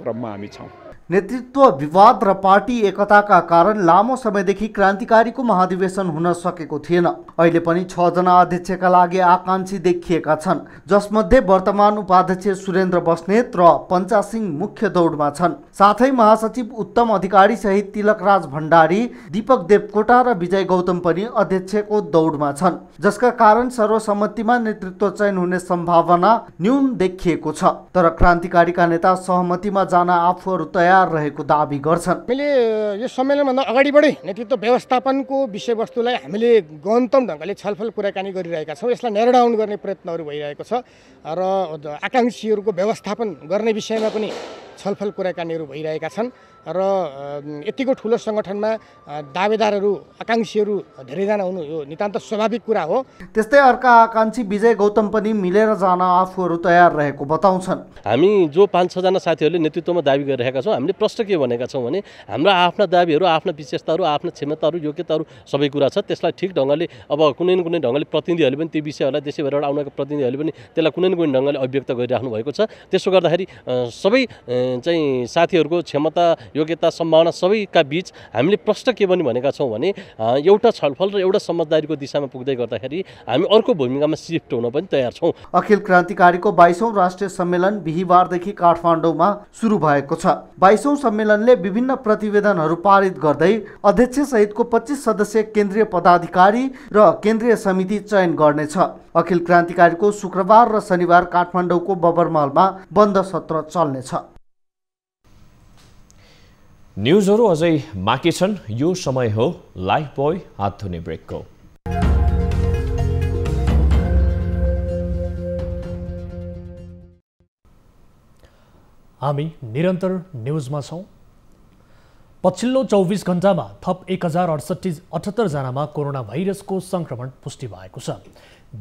Speaker 4: क्रममा हामी छौँ
Speaker 6: नेतृत्व विवाद र पार्टी एकताका कारण लामो समयदेखि क्रान्तिकारीको महाधिवेशन हुन सकेको थिएन अहिले पनि छजना अध्यक्षका लागि आकाङ्क्षी देखिएका छन् जसमध्ये वर्तमान उपाध्यक्ष सुरेन्द्र बस्नेत र पञ्चा मुख्य दौडमा छन् साथै महासचिव उत्तम अधिकारी सहित तिलकराज भण्डारी दीपक देवकोटा र विजय गौतम पनि अध्यक्षको दौडमा छन् जसका कारण सर्वसम्मतिमा नेतृत्व चयन हुने सम्भावना न्यून देखिएको छ तर क्रान्तिकारीका नेता सहमतिमा जान आफूहरू तयार तयार रहेको दावी गर्छन् हामीले यो सम्मेलनभन्दा अगाडिबाटै नेतृत्व व्यवस्थापनको
Speaker 3: विषयवस्तुलाई हामीले गन्तम ढङ्गले छलफल कुराकानी गरिरहेका छौँ यसलाई नेरो डाउन गर्ने प्रयत्नहरू भइरहेको छ र आकाङ्क्षीहरूको व्यवस्थापन गर्ने विषयमा पनि छलफल कुराकानीहरू भइरहेका छन् र यतिको ठुलो सङ्गठनमा दावेदारहरू आकाङ्क्षीहरू
Speaker 6: धेरैजना हुनु यो नितान्त स्वाभाविक कुरा हो त्यस्तै अर्का आकाङ्क्षी विजय गौतम पनि मिलेर जान आफूहरू तयार रहेको बताउँछन्
Speaker 1: हामी जो पाँच छजना साथीहरूले नेतृत्वमा दावी गरिरहेका छौँ हामीले प्रश्न के भनेका छौँ भने हाम्रा आफ्ना दावीहरू आफ्ना विशेषताहरू आफ्ना क्षमताहरू योग्यताहरू सबै कुरा छ त्यसलाई ठिक ढङ्गले अब कुनै न कुनै ढङ्गले प्रतिनिधिहरूले पनि त्यो विषयहरूलाई देशैभरिबाट आउनका प्रतिनिधिहरूले पनि त्यसलाई कुनै न कुनै ढङ्गले अभिव्यक्त गरिराख्नु भएको छ त्यसो गर्दाखेरि सबै चाहिँ साथीहरूको क्षमता योग्यता सम्भावना सबैका बिच हामीले प्रश्न के पनि भनेका छौँ भने एउटा छलफल र एउटा समझदारीको दिशामा पुग्दै गर्दाखेरि हामी अर्को भूमिकामा सिफ्ट हुन पनि तयार छौँ
Speaker 6: अखिल क्रान्तिकारीको बाइसौँ राष्ट्रिय सम्मेलन बिहिबारदेखि काठमाडौँमा सुरु भएको छ बाइसौँ सम्मेलनले विभिन्न प्रतिवेदनहरू पारित गर्दै अध्यक्ष सहितको पच्चिस सदस्य केन्द्रीय पदाधिकारी र केन्द्रीय समिति चयन गर्नेछ अखिल क्रान्तिकारीको शुक्रबार र शनिबार काठमाडौँको बबरमहलमा बन्द सत्र चल्नेछ
Speaker 2: न्युजहरू अझै बाँकी छन् यो समय हो लाइफ बोय हात
Speaker 1: धुने ब्रेकको हामी निरन्तर न्युजमा छौँ पछिल्लो चौबिस घन्टामा थप एक हजार अडसट्ठी अठहत्तरजनामा कोरोना भाइरसको सङ्क्रमण पुष्टि भएको छ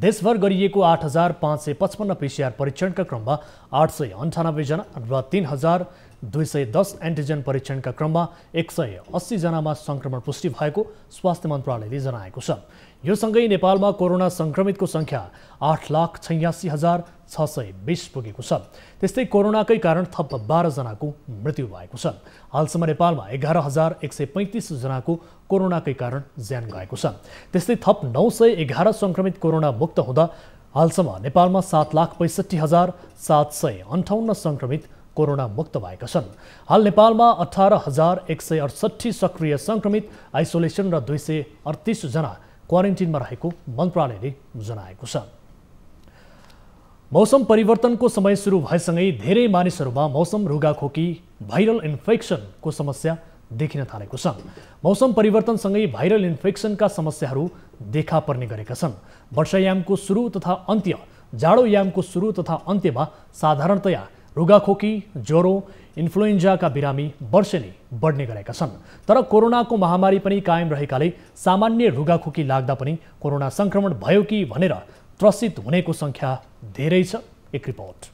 Speaker 1: देशभर गरिएको आठ हजार पाँच सय पचपन्न पिसिआर परीक्षणका क्रममा आठ सय अन्ठानब्बेजना र तिन हजार दुई सय दस एन्टिजेन परीक्षणका क्रममा एक सय अस्सीजनामा सङ्क्रमण पुष्टि भएको स्वास्थ्य मन्त्रालयले जनाएको छ यो सँगै नेपालमा कोरोना सङ्क्रमितको सङ्ख्या आठ लाख छयासी हजार छ सय बिस पुगेको छ त्यस्तै कोरोनाकै कारण थप बाह्रजनाको मृत्यु भएको छ हालसम्म नेपालमा एघार हजार एक सय पैँतिसजनाको कोरोनाकै कारण ज्यान गएको छ त्यस्तै थप नौ सय एघार सङ्क्रमित कोरोना मुक्त हुँदा हालसम्म नेपालमा सात लाख पैँसठी हजार सात सय अन्ठाउन्न सङ्क्रमित कोरोना मुक्त भएका छन् हाल नेपालमा अठार हजार एक सय अडसट्ठी सक्रिय संक्रमित आइसोलेसन र दुई सय अडतिसजना क्वारेन्टिनमा रहेको मन्त्रालयले जनाएको छ मौसम परिवर्तनको समय सुरु भएसँगै धेरै मानिसहरूमा मौसम रुगाखोकी भाइरल इन्फेक्सनको समस्या देखिन थालेको छ मौसम परिवर्तनसँगै भाइरल इन्फेक्सनका समस्याहरू देखा पर्ने गरेका छन् वर्षायामको सुरु तथा अन्त्य जाडोयामको सुरु तथा अन्त्यमा साधारणतया रुगाखोकी ज्वरो इन्फ्लुएन्जाका बिरामी वर्षेनी बढ्ने गरेका छन् तर कोरोनाको महामारी पनि कायम रहेकाले सामान्य रुगाखोकी लाग्दा पनि कोरोना सङ्क्रमण भयो कि भनेर त्रसित हुनेको सङ्ख्या धेरै छ एक रिपोर्ट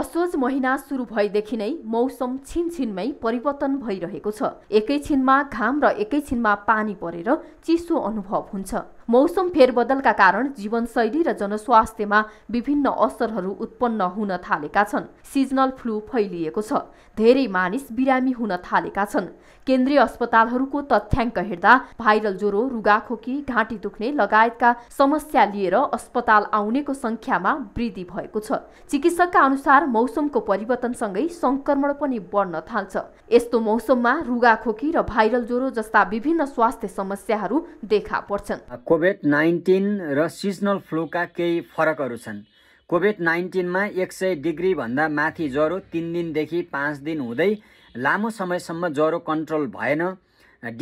Speaker 7: असोज महिना सुरु भएदेखि नै मौसम छिनछिनमै परिवर्तन भइरहेको छ एकैछिनमा घाम र एकैछिनमा पानी परेर चिसो अनुभव हुन्छ मौसम फेरबदलका कारण जीवनशैली र जनस्वास्थ्यमा विभिन्न असरहरू उत्पन्न हुन थालेका छन् सिजनल फ्लू फैलिएको छ धेरै मानिस बिरामी हुन थालेका छन् केन्द्रीय अस्पतालहरूको तथ्याङ्क हेर्दा भाइरल ज्वरो रुगाखोकी घाँटी दुख्ने लगायतका समस्या लिएर अस्पताल आउनेको सङ्ख्यामा वृद्धि भएको छ चिकित्सकका अनुसार मौसमको परिवर्तनसँगै सङ्क्रमण पनि बढ्न थाल्छ यस्तो मौसममा रुगाखोकी र भाइरल ज्वरो जस्ता विभिन्न स्वास्थ्य समस्याहरू देखा पर्छन्
Speaker 6: कोभिड नाइन्टिन र सिजनल फ्लूका केही फरकहरू छन् कोभिड नाइन्टिनमा एक सय डिग्रीभन्दा माथि ज्वरो तिन दिनदेखि पाँच दिन हुँदै लामो समयसम्म ज्वरो कन्ट्रोल भएन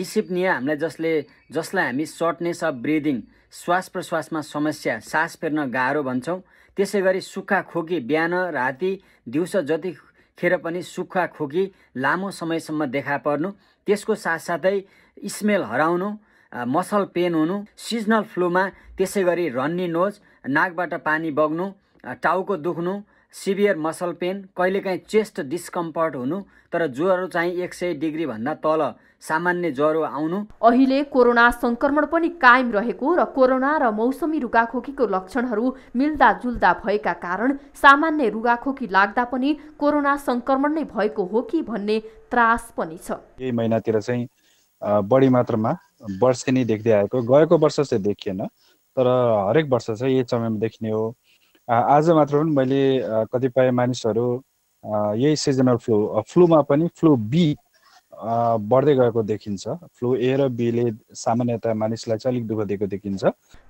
Speaker 6: डिसिप्निया हामीलाई जसले जसलाई हामी सर्टनेस अफ ब्रिदिङ श्वास प्रश्वासमा समस्या सास फेर्न गाह्रो भन्छौँ त्यसै गरी सुक्खा खोकी बिहान राति दिउँसो खेर पनि सुक्खा खोकी लामो समयसम्म देखा पर्नु त्यसको साथसाथै स्मेल हराउनु मसल पेन हुनु सिजनल फ्लूमा त्यसै गरी रन्नी नोज नाकबाट पानी बग्नु टाउको दुख्नु सिभियर मसल पेन कहिलेकाहीँ चेस्ट डिस्कम्फर्ट हुनु तर ज्वरो चाहिँ एक सय डिग्रीभन्दा तल सामान्य ज्वरो आउनु
Speaker 7: अहिले कोरोना सङ्क्रमण पनि कायम रहेको र कोरोना र मौसमी रुगाखोकीको लक्षणहरू मिल्दा जुल्दा भएका कारण सामान्य रुगाखोकी लाग्दा पनि कोरोना सङ्क्रमण नै भएको हो कि भन्ने त्रास पनि छ
Speaker 4: यही महिनातिर चाहिँ बढी मात्रामा वर्षेनी देख्दै आएको गएको वर्ष चाहिँ देखिएन तर हरेक वर्ष चाहिँ यही समयमा देखिने हो आज मात्र पनि मैले कतिपय मानिसहरू यही सिजनल फ्लू फ्लूमा पनि फ्लू बी बढ्दै गएको देखिन्छ फ्लू ए र बीले सामान्यतया मानिसलाई चाहिँ अलिक दुःख दिएको देखिन्छ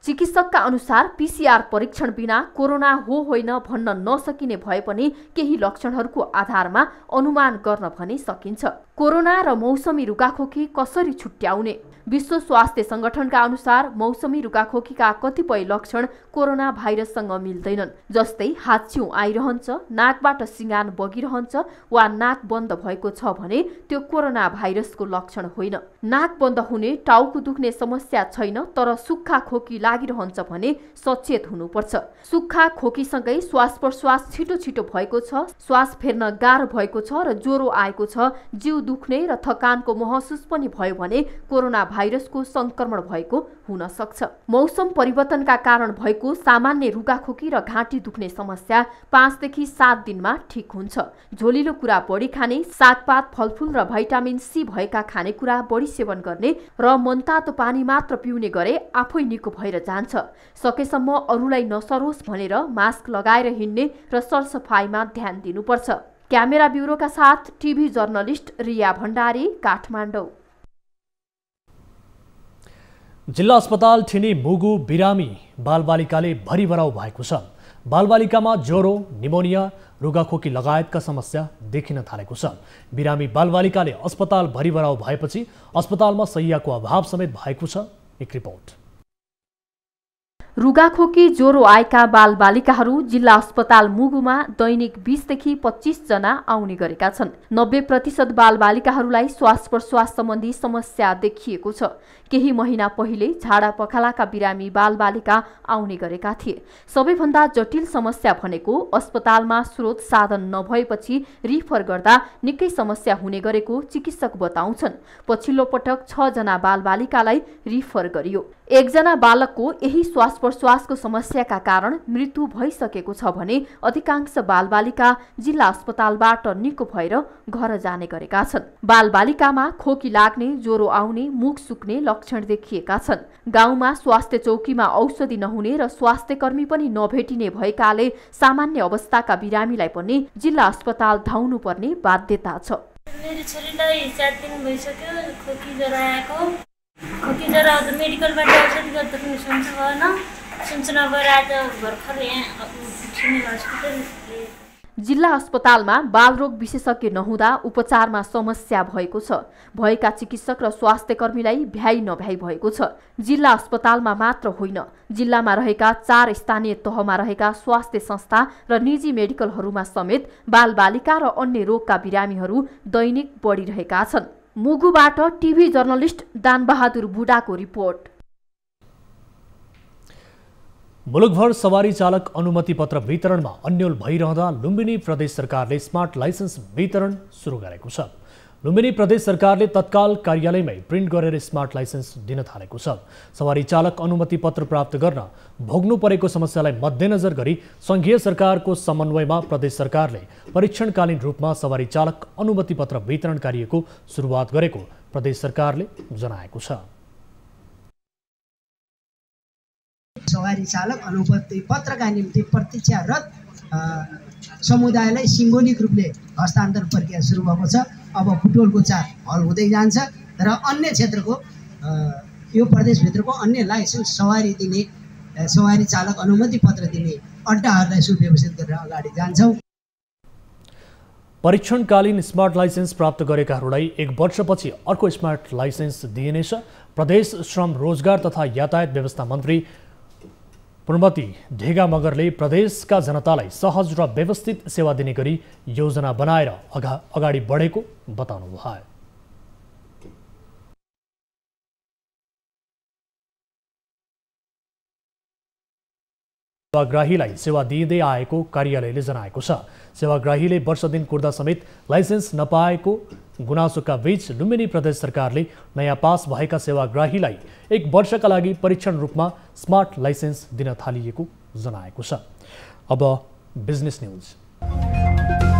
Speaker 7: चिकित्सकका अनुसार पिसिआर परीक्षण बिना कोरोना हो होइन भन्न नसकिने भए पनि केही लक्षणहरूको आधारमा अनुमान गर्न भने सकिन्छ कोरोना र मौसमी रुखाखोकी कसरी छुट्याउने विश्व स्वास्थ्य संगठनका अनुसार मौसमी रुखाखोकीका कतिपय लक्षण कोरोना भाइरससँग मिल्दैनन् जस्तै हाच्छिउ आइरहन्छ नाकबाट सिँगान बगिरहन्छ वा नाक बन्द भएको छ भने त्यो कोरोना भाइरसको लक्षण होइन नाक बन्द हुने टाउको दुख्ने समस्या छैन तर सुक्खा खोकी लागिरहन्छ भने सचेत हुनुपर्छ सुक्खा खोकीसँगै श्वास प्रश्वास छिटो छिटो भएको छ श्वास फेर्न गाह्रो भएको छ र ज्वरो आएको छ जिउ दुख्ने र थकानको महसुस पनि भयो भने कोरोना भाइरसको संक्रमण भएको हुन सक्छ मौसम परिवर्तनका कारण भएको सामान्य रुगाखोकी र घाँटी दुख्ने समस्या पाँचदेखि सात दिनमा ठिक हुन्छ झोलिलो कुरा बढी खाने सागपात फलफुल र भाइटामिन सी भएका खानेकुरा बढी सेवन गर्ने र मनतातो पानी मात्र पिउने गरे आफै निको भएर जान्छ सकेसम्म अरूलाई नसरोस् भनेर मास्क लगाएर हिँड्ने र सरसफाइमा ध्यान दिनुपर्छ क्यामेरा ब्युरोका साथ टिभी जर्नलिस्ट रिया भण्डारी काठमाडौँ
Speaker 1: जिल्ला अस्पताल ठिनी मुगु बिरामी बालबालिकाले भरिभराउ भएको छ बालबालिकामा ज्वरो निमोनिया रुगाखोकी लगायतका समस्या देखिन थालेको छ बिरामी बालबालिकाले अस्पताल भरिभराउ भएपछि अस्पतालमा सैयाको अभाव समेत भएको छ एक रिपोर्ट
Speaker 7: रुगाखोकी ज्वरो आएका बालबालिकाहरू जिल्ला अस्पताल मुगुमा दैनिक बिसदेखि पच्चिसजना आउने गरेका छन् नब्बे प्रतिशत बालबालिकाहरूलाई श्वास प्रश्वास सम्बन्धी समस्या देखिएको छ केही महिना पहिले झाडा पखालाका बिरामी बालबालिका आउने गरेका थिए सबैभन्दा जटिल समस्या भनेको अस्पतालमा स्रोत साधन नभएपछि रिफर गर्दा निकै समस्या हुने गरेको चिकित्सक बताउँछन् पछिल्लो पटक छजना बालबालिकालाई रिफर गरियो एकजना बालकको यही श्वास प्रश्वासको समस्याका कारण मृत्यु भइसकेको छ भने अधिकांश बालबालिका जिल्ला अस्पतालबाट निको भएर घर जाने गरेका छन् बालबालिकामा खोकी लाग्ने ज्वरो आउने मुख सुक्ने लक्षण देखिएका छन् गाउँमा स्वास्थ्य चौकीमा औषधि नहुने र स्वास्थ्य पनि नभेटिने भएकाले सामान्य अवस्थाका बिरामीलाई पनि जिल्ला अस्पताल धाउनुपर्ने बाध्यता छ कतिजना मेडिकलबाट औषधि गर्दा पनि सुन्छ भएन सुन्छ नभएर आज भर्खर यहाँ हस्पिटल जिल्ला अस्पतालमा बालरोग विशेषज्ञ नहुँदा उपचारमा समस्या भएको छ भएका चिकित्सक र स्वास्थ्य कर्मीलाई भ्याइ नभ्याइ भएको छ जिल्ला अस्पतालमा मात्र होइन जिल्लामा रहेका चार स्थानीय तहमा रहेका स्वास्थ्य संस्था र निजी मेडिकलहरूमा समेत बालबालिका र अन्य रोगका बिरामीहरू दैनिक बढिरहेका छन् मुगुबाट टिभी जर्नलिस्ट दानबहादुर बुडाको रिपोर्ट
Speaker 1: मुलुकभर सवारी चालक अनुमति पत्र वितरणमा अन्यल भइरहँदा लुम्बिनी प्रदेश सरकारले स्मार्ट लाइसेन्स वितरण सुरु गरेको छ लुम्बिनी प्रदेश सरकारले तत्काल कार्यालयमै प्रिन्ट गरेर स्मार्ट लाइसेन्स दिन थालेको छ सवारी चालक अनुमति पत्र प्राप्त गर्न भोग्नु परेको समस्यालाई मध्यनजर गरी संघीय सरकारको समन्वयमा प्रदेश सरकारले परीक्षणकालीन रूपमा सवारी चालक अनुमति पत्र वितरण कार्यको सुरुवात गरेको प्रदेश सरकारले जनाएको छ
Speaker 6: सवारी चालक अनुमति पत्रका निम्ति प्रतीक्षारत समुदायलाई सिम्बोलिक रूपले हस्तान्तरण प्रक्रिया सुरु भएको छ अब फुटबलको चार हल हुँदै जान्छ र अन्य क्षेत्रको यो प्रदेशभित्रको अन्य लाइसेन्स सवारी दिने सवारी चालक अनुमति पत्र दिने अड्डाहरूलाई सुव्यवस्थित गरेर अगाडि जान्छौँ
Speaker 1: परीक्षणकालीन स्मार्ट लाइसेन्स प्राप्त गरेकाहरूलाई एक वर्षपछि अर्को स्मार्ट लाइसेन्स दिइनेछ प्रदेश श्रम रोजगार तथा यातायात व्यवस्था मन्त्री उन्मति ढेगा मगरले प्रदेशका जनतालाई सहज र व्यवस्थित सेवा दिने गरी योजना बनाएर अगाडि बढेको बताउनुभयो सेवाग्राहीलाई सेवा दिँदै आएको कार्यालयले जनाएको छ सेवाग्राहीले वर्ष दिन कुर्दा समेत लाइसेन्स नपाएको गुनासोका बीच लुम्बिनी प्रदेश सरकारले नयाँ पास भएका सेवाग्राहीलाई एक वर्षका लागि परीक्षण रूपमा स्मार्ट लाइसेन्स दिन थालिएको जनाएको छ अब बिजनेस न्युज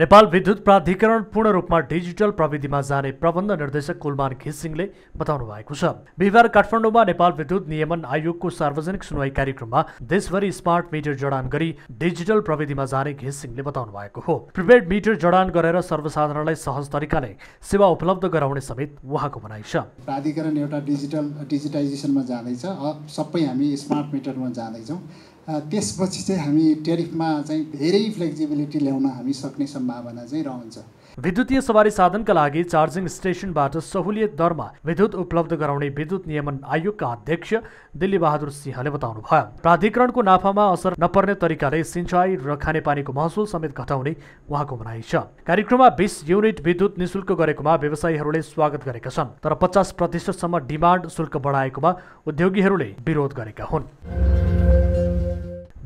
Speaker 1: नेपाल विद्युत प्राधिकरण पूर्ण रूपमा डिजिटल प्रविधिमा जाने प्रबन्ध निर्देशक कुलमान घिसिङले बताउनु भएको छ बिहिबार काठमाडौँमा नेपाल विद्युत नियमन आयोगको सार्वजनिक सुनवाई कार्यक्रममा देशभरि स्मार्ट मिटर जडान गरी डिजिटल प्रविधिमा जाने घिसिङले बताउनु भएको हो प्रिपेड मिटर जडान गरेर सर्वसाधारणलाई सहज तरिकाले सेवा उपलब्ध गराउने समेत उहाँको भनाइ छ
Speaker 3: प्राधिकरण एउटा डिजिटल डिजिटाइजेसनमा जाँदैछ सबै हामी स्मार्ट मिटरमा जाँदैछौँ त्यसपछि चाहिँ हामी ट्यारिफमा चाहिँ धेरै फ्लेक्सिबिलिटी ल्याउन हामी सक्ने सम्भावना चाहिँ रहन्छ
Speaker 1: विद्युतीय सवारी साधनका लागि चार्जिङ स्टेसनबाट सहुलियत दरमा विद्युत उपलब्ध गराउने विद्युत नियमन आयोगका अध्यक्ष दिल्ली बहादुर सिंहले बताउनुभयो प्राधिकरणको नाफामा असर नपर्ने तरिकाले सिंचाई र खानेपानीको महसुल समेत घटाउने उहाँको भनाइ छ कार्यक्रममा बिस युनिट विद्युत निशुल्क गरेकोमा व्यवसायीहरूले स्वागत गरेका छन् तर पचास प्रतिशतसम्म डिमान्ड शुल्क बढाएकोमा उद्योगीहरूले विरोध गरेका हुन्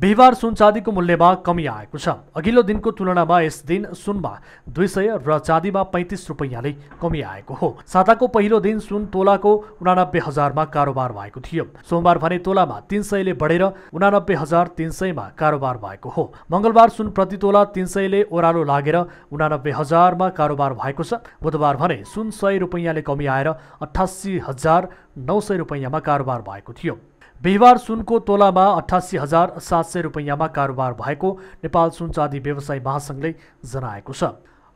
Speaker 1: बिहिबार सुन चाँदीको मूल्यमा कमी आएको छ अघिल्लो दिनको तुलनामा यस दिन सुनमा दुई सय र चाँदीमा पैँतिस रुपैयाँले कमी आएको हो साताको पहिलो दिन सुन तोलाको उनानब्बे हजारमा कारोबार भएको थियो सोमबार भने तोलामा तिन सयले बढेर उनानब्बे हजार तिन सयमा कारोबार भएको हो मङ्गलबार सुन प्रति तोला तिन सयले ओह्रालो लागेर उनानब्बे हजारमा कारोबार भएको छ बुधबार भने सुन सय रुपैयाँले कमी आएर अठासी हजार नौ सय रुपैयाँमा कारोबार भएको थियो बिहार सुन को तोला में अठासी हजार सात सय में कारोबार भएको नेपाल सुन चाँदी व्यवसाय महासंघ ने जनाये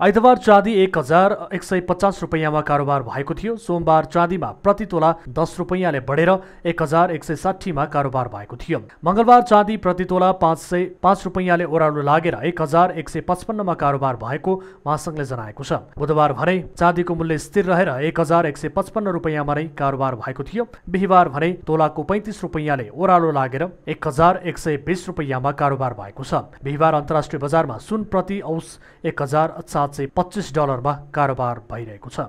Speaker 1: आइतबार चाँदी एक हजार एक सय पचास रुपियाँमा कारोबार भएको थियो सोमबार चाँदीमा प्रति तोला दस रुपियाँले बढेर एक हजार एक सय साठीमा कारोबार भएको थियो मङ्गलबार चाँदी प्रति तोला पाँच सय पाँच रुपियाँले ओह्रालो लागेर एक हजार एक सय पचपन्नमा कारोबार भएको महासङ्घले जनाएको छ बुधबार भने चाँदीको मूल्य स्थिर रहेर एक हजार एक सय पचपन्न रुपियाँमा नै कारोबार भएको थियो बिहिबार भने तोलाको पैँतिस रुपियाँले ओह्रालो लागेर एक हजार एक सय बिस रुपियाँमा कारोबार भएको छ बिहिबार अन्तर्राष्ट्रिय बजारमा सुन प्रति औस एक हजार सात सय पच्चिस डलरमा कारोबार भइरहेको छ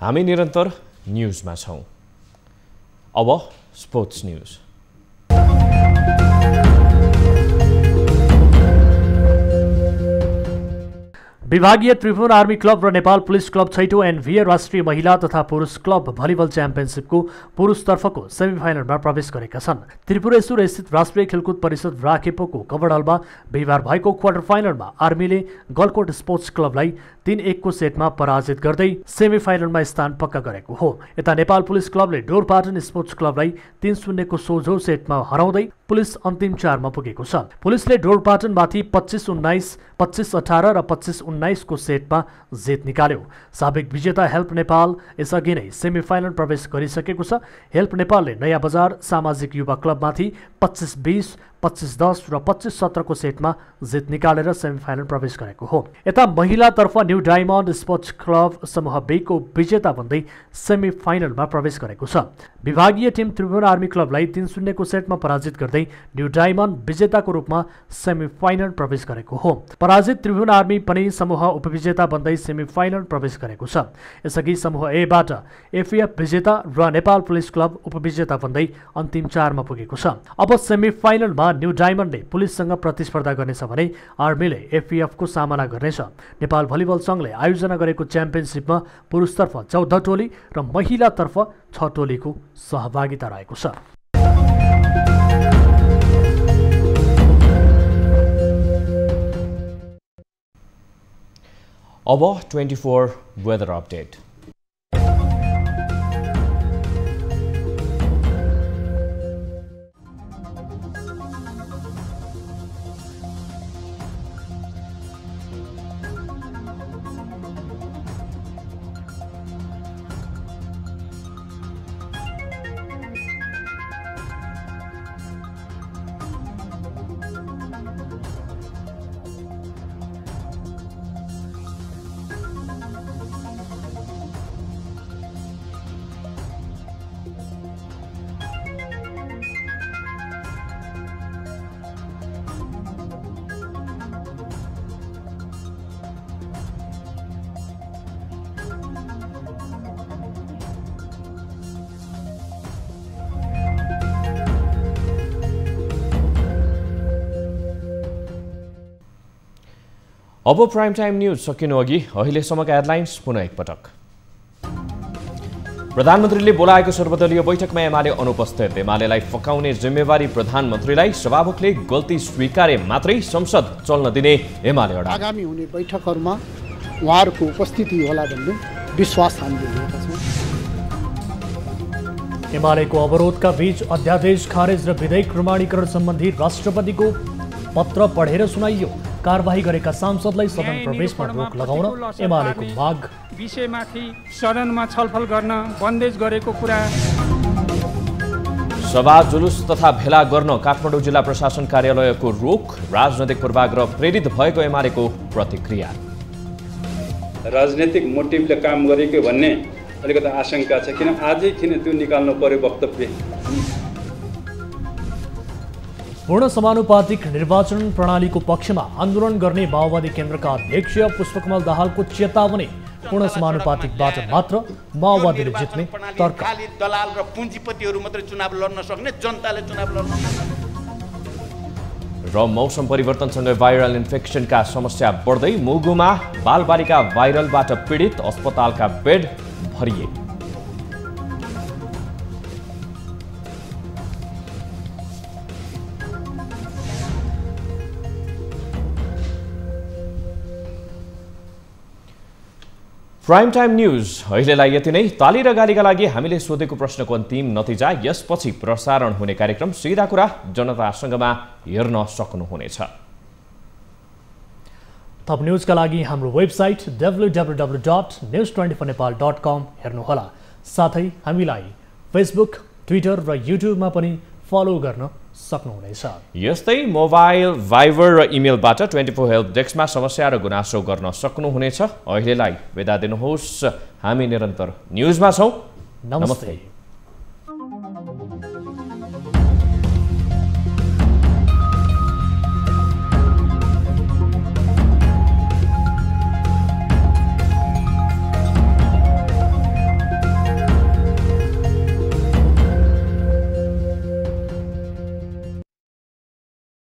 Speaker 2: हामी निरन्तर न्युजमा छौँ अब स्पोर्ट्स न्युज
Speaker 1: विभागीय त्रिभुवन आर्मी क्लब र नेपाल पुलिस क्लब छैटौँ एनभिए राष्ट्रिय महिला तथा पुरुष क्लब भलिबल च्याम्पियनसिपको पुरुषतर्फको सेमिफाइनलमा प्रवेश गरेका छन् त्रिपुरेश्वर स्थित राष्ट्रिय खेलकुद परिषद राखेपोको कबडालमा बिहिबार भएको क्वार्टर फाइनलमा आर्मीले गलकोट स्पोर्ट्स क्लबलाई तीन एकको सेटमा पराजित गर्दै सेमी फाइनलमा स्थान पक्का गरेको हो यता नेपाल पुलिस क्लबले डोरपाटन स्पोर्ट्स क्लबलाई तीन शून्यको सोझो सेटमा हराउँदै पुलिस अन्तिम चारमा पुगेको छ पुलिसले डोरपाटनमाथि पच्चिस उन्नाइस पच्चिस अठार र पच्चिस उन्नाइसको सेटमा जित निकाल्यो साबिक विजेता हेल्प नेपाल यसअघि नै फाइनल प्रवेश गरिसकेको छ हेल्प नेपालले नयाँ बजार सामाजिक युवा क्लबमाथि पच्चिस बिस पच्चिस दस र पच्चिस सत्रको सेटमा जित निकालेर सेमिफाइनल प्रवेश गरेको हो यता महिलातर्फ न्यू डायमन्ड स्पोर्ट्स क्लब समूह बेको विजेता भन्दै सेमिफाइनलमा प्रवेश गरेको छ विभागीय टिम त्रिभुवन आर्मी क्लबलाई तिन शून्यको सेटमा पराजित गर्दै न्यू डायमन्ड विजेताको रूपमा सेमिफाइनल प्रवेश गरेको हो पराजित त्रिभुवन आर्मी पनि समूह उपविजेता बन्दै सेमिफाइनल प्रवेश गरेको छ यसअघि समूह एबाट एफएफ विजेता र नेपाल पुलिस क्लब उपविजेता बन्दै अन्तिम चारमा पुगेको छ अब सेमिफाइनलमा न्यू डायमन्डले पुलिससँग प्रतिस्पर्धा गर्नेछ भने आर्मीले एफपिएफको सामना गर्नेछ नेपाल भलिबल सङ्घले आयोजना गरेको च्याम्पियनसिपमा पुरुषतर्फ चौध टोली र महिलातर्फ छ टोलीको सहभागिता रहेको छ
Speaker 2: अब ट्वेन्टी फोर वेदर अपडेट अब प्राइम टाइम न्युज सकिनु अघि अहिलेसम्मका हेडलाइन्स पुनः एकपटक प्रधानमन्त्रीले बोलाएको सर्वदलीय बैठकमा एमाले अनुपस्थित एमालेलाई फकाउने जिम्मेवारी प्रधानमन्त्रीलाई सभामुखले गल्ती स्वीकारे मात्रै संसद चल्न दिने एमाले
Speaker 3: आगामी हुने बैठकहरूमा उहाँहरूको उपस्थिति होला भन्ने विश्वास हामीले लिएका छौँ
Speaker 1: एमालेको अवरोधका बीच अध्यादेश खारेज र विधेयक प्रमाणीकरण सम्बन्धी राष्ट्रपतिको पत्र पढेर सुनाइयो कारवाही गरेका सांसदलाई सदन प्रवेशमा रोक लगाउन एमालेको माग विषयमाथि सदनमा छलफल गर्न बन्देज गरेको कुरा
Speaker 2: सभा जुलुस तथा भेला गर्न काठमाडौँ जिल्ला प्रशासन कार्यालयको रोक राजनैतिक पूर्वाग्रह प्रेरित भएको एमालेको प्रतिक्रिया
Speaker 4: राजनैतिक मोटिभले काम गरेको भन्ने अलिकति आशंका छ किन आजै किन त्यो निकाल्नु पर्यो वक्तव्य
Speaker 1: पूर्ण समानुपातिक निर्वाचन प्रणालीको पक्षमा आन्दोलन गर्ने माओवादी केन्द्रका अध्यक्ष पुष्पकमल दाहालको चेतावनी पूर्ण समानुपातिकबाट मात्र माओवादीले जित्ने तर्क
Speaker 5: दलाल र पुँजीपतिहरू मात्र चुनाव लड्न सक्ने जनताले चुनाव लड्न
Speaker 2: र मौसम परिवर्तनसँगै भाइरल इन्फेक्सनका समस्या बढ्दै मुगुमा बालबालिका भाइरलबाट पीडित अस्पतालका बेड भरिए प्राइम टाइम न्युज अहिलेलाई यति नै ताली र गालीका लागि हामीले सोधेको प्रश्नको अन्तिम नतिजा यसपछि प्रसारण हुने कार्यक्रम सिधा कुरा जनतासँगमा हेर्न सक्नुहुनेछ
Speaker 1: थप न्युजका लागि हाम्रो website W W W dot news twenty four Nepal dot com हेर्नुहोला साथै हामीलाई फेसबुक ट्विटर र युट्युबमा पनि फलो गर्न सक्नुहुनेछ
Speaker 2: यस्तै मोबाइल भाइबर र इमेलबाट ट्वेन्टी फोर हेल्प डेस्कमा समस्या र गुनासो गर्न सक्नुहुनेछ अहिलेलाई बिदा दिनुहोस् हामी निरन्तर न्युजमा छौँ
Speaker 1: नमस्ते